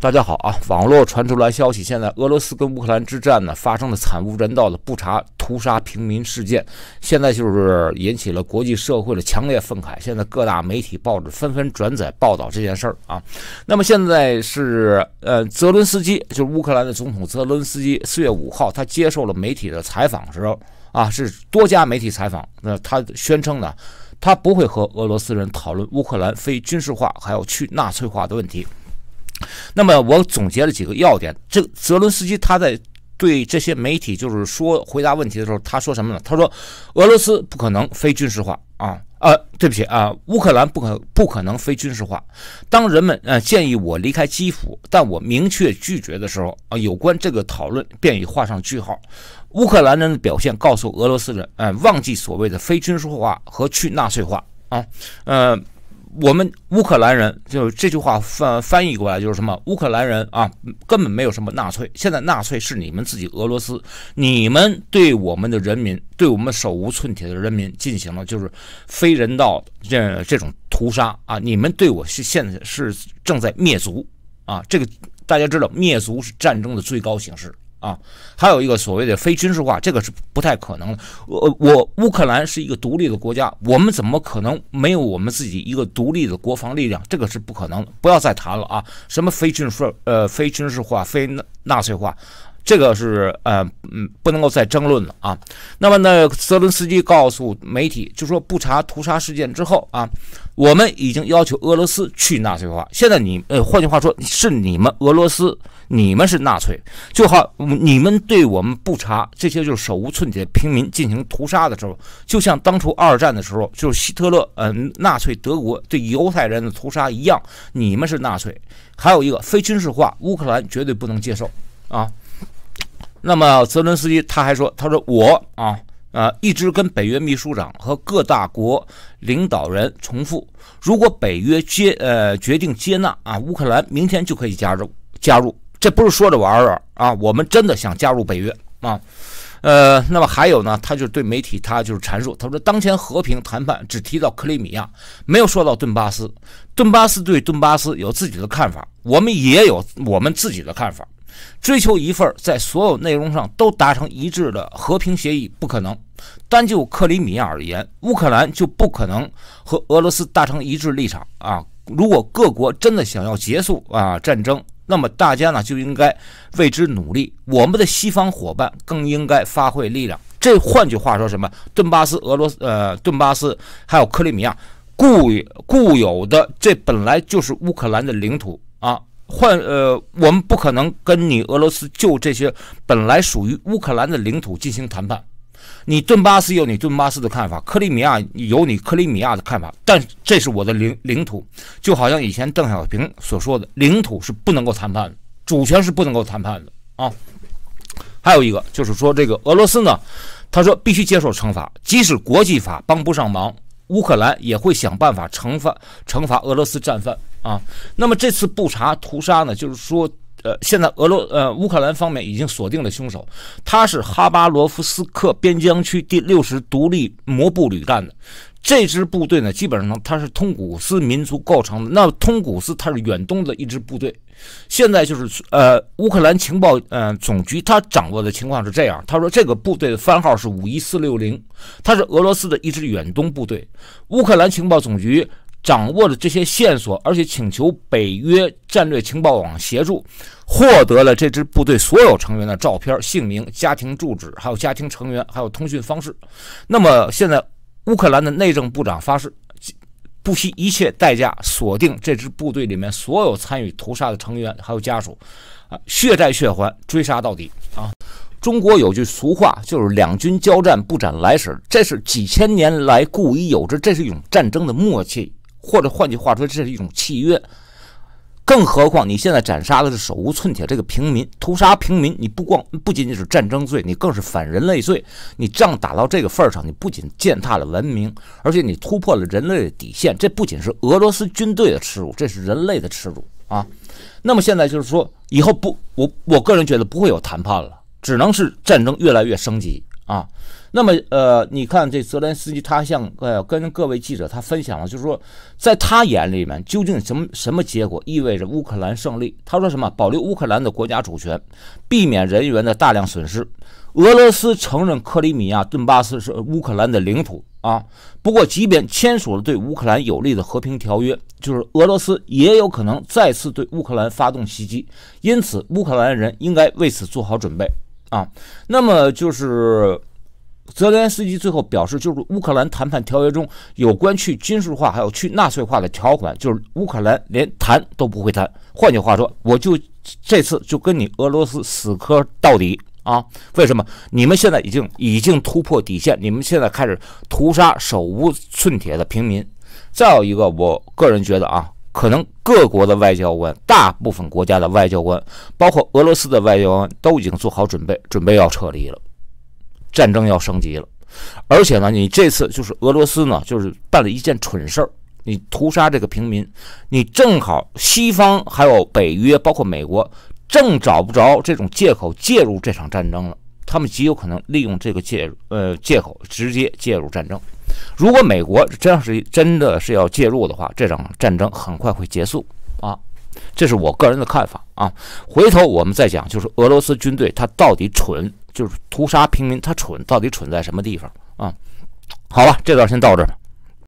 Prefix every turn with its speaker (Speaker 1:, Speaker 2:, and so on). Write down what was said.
Speaker 1: 大家好啊！网络传出来消息，现在俄罗斯跟乌克兰之战呢发生了惨无人道的布查屠杀平民事件，现在就是引起了国际社会的强烈愤慨。现在各大媒体报纸纷纷转载报道这件事儿啊。那么现在是呃，泽伦斯基就是乌克兰的总统泽伦斯基，四月五号他接受了媒体的采访时候啊，是多家媒体采访，那他宣称呢，他不会和俄罗斯人讨论乌克兰非军事化还有去纳粹化的问题。那么我总结了几个要点。这泽伦斯基他在对这些媒体就是说回答问题的时候，他说什么呢？他说俄罗斯不可能非军事化啊，呃，对不起啊，乌克兰不可不可能非军事化。当人们呃建议我离开基辅，但我明确拒绝的时候啊，有关这个讨论便已画上句号。乌克兰人的表现告诉俄罗斯人，哎，忘记所谓的非军事化和去纳粹化啊，呃。我们乌克兰人就这句话翻翻译过来就是什么乌克兰人啊，根本没有什么纳粹。现在纳粹是你们自己俄罗斯，你们对我们的人民，对我们手无寸铁的人民进行了就是非人道这这种屠杀啊！你们对我是现在是正在灭族啊！这个大家知道灭族是战争的最高形式。啊，还有一个所谓的非军事化，这个是不太可能的。我我乌克兰是一个独立的国家，我们怎么可能没有我们自己一个独立的国防力量？这个是不可能的，不要再谈了啊！什么非军事呃非军事化、非纳纳粹化，这个是呃嗯不能够再争论了啊。那么呢，泽伦斯基告诉媒体，就说不查屠杀事件之后啊，我们已经要求俄罗斯去纳粹化。现在你呃，换句话说，是你们俄罗斯。你们是纳粹，就好，你们对我们不查这些就是手无寸铁平民进行屠杀的时候，就像当初二战的时候，就是希特勒，呃，纳粹德国对犹太人的屠杀一样。你们是纳粹，还有一个非军事化，乌克兰绝对不能接受啊。那么泽伦斯基他还说，他说我啊，呃，一直跟北约秘书长和各大国领导人重复，如果北约接，呃，决定接纳啊，乌克兰明天就可以加入，加入。这不是说着玩玩啊！我们真的想加入北约啊，呃，那么还有呢，他就是对媒体，他就是阐述，他说当前和平谈判只提到克里米亚，没有说到顿巴斯。顿巴斯对顿巴斯有自己的看法，我们也有我们自己的看法。追求一份在所有内容上都达成一致的和平协议不可能。单就克里米亚而言，乌克兰就不可能和俄罗斯达成一致立场啊！如果各国真的想要结束啊战争，那么大家呢就应该为之努力，我们的西方伙伴更应该发挥力量。这换句话说，什么？顿巴斯、俄罗斯、呃，顿巴斯还有克里米亚固固有的，这本来就是乌克兰的领土啊！换呃，我们不可能跟你俄罗斯就这些本来属于乌克兰的领土进行谈判。你顿巴斯有你顿巴斯的看法，克里米亚有你克里米亚的看法，但这是我的领领土，就好像以前邓小平所说的，领土是不能够谈判的，主权是不能够谈判的啊。还有一个就是说，这个俄罗斯呢，他说必须接受惩罚，即使国际法帮不上忙，乌克兰也会想办法惩罚惩罚俄罗斯战犯啊。那么这次布查屠杀呢，就是说。呃，现在俄罗呃乌克兰方面已经锁定了凶手，他是哈巴罗夫斯克边疆区第六十独立摩步旅干的，这支部队呢基本上上它是通古斯民族构成的，那通古斯它是远东的一支部队，现在就是呃乌克兰情报呃总局他掌握的情况是这样，他说这个部队的番号是五一四六零，他是俄罗斯的一支远东部队，乌克兰情报总局。掌握了这些线索，而且请求北约战略情报网协助，获得了这支部队所有成员的照片、姓名、家庭住址，还有家庭成员，还有通讯方式。那么现在，乌克兰的内政部长发誓，不惜一切代价锁定这支部队里面所有参与屠杀的成员，还有家属，啊，血债血还，追杀到底啊！中国有句俗话，就是两军交战不斩来使，这是几千年来固已有之，这是一种战争的默契。或者换句话说，这是一种契约。更何况你现在斩杀的是手无寸铁这个平民，屠杀平民，你不光不仅仅是战争罪，你更是反人类罪。你仗打到这个份儿上，你不仅践踏了文明，而且你突破了人类的底线。这不仅是俄罗斯军队的耻辱，这是人类的耻辱啊！那么现在就是说，以后不，我我个人觉得不会有谈判了，只能是战争越来越升级。啊，那么呃，你看这泽连斯基，他向呃跟各位记者他分享了，就是说，在他眼里面究竟什么什么结果意味着乌克兰胜利？他说什么保留乌克兰的国家主权，避免人员的大量损失。俄罗斯承认克里米亚、顿巴斯是乌克兰的领土啊。不过，即便签署了对乌克兰有利的和平条约，就是俄罗斯也有可能再次对乌克兰发动袭击。因此，乌克兰人应该为此做好准备。啊，那么就是泽连斯基最后表示，就是乌克兰谈判条约中有关去军事化还有去纳粹化的条款，就是乌克兰连谈都不会谈。换句话说，我就这次就跟你俄罗斯死磕到底啊！为什么？你们现在已经已经突破底线，你们现在开始屠杀手无寸铁的平民。再有一个，我个人觉得啊。可能各国的外交官，大部分国家的外交官，包括俄罗斯的外交官，都已经做好准备，准备要撤离了。战争要升级了，而且呢，你这次就是俄罗斯呢，就是办了一件蠢事儿，你屠杀这个平民，你正好西方还有北约，包括美国，正找不着这种借口介入这场战争了。他们极有可能利用这个介呃借口直接介入战争。如果美国真是真的是要介入的话，这场战争很快会结束啊！这是我个人的看法啊。回头我们再讲，就是俄罗斯军队他到底蠢，就是屠杀平民他蠢，到底蠢在什么地方啊？好吧，这段先到这儿。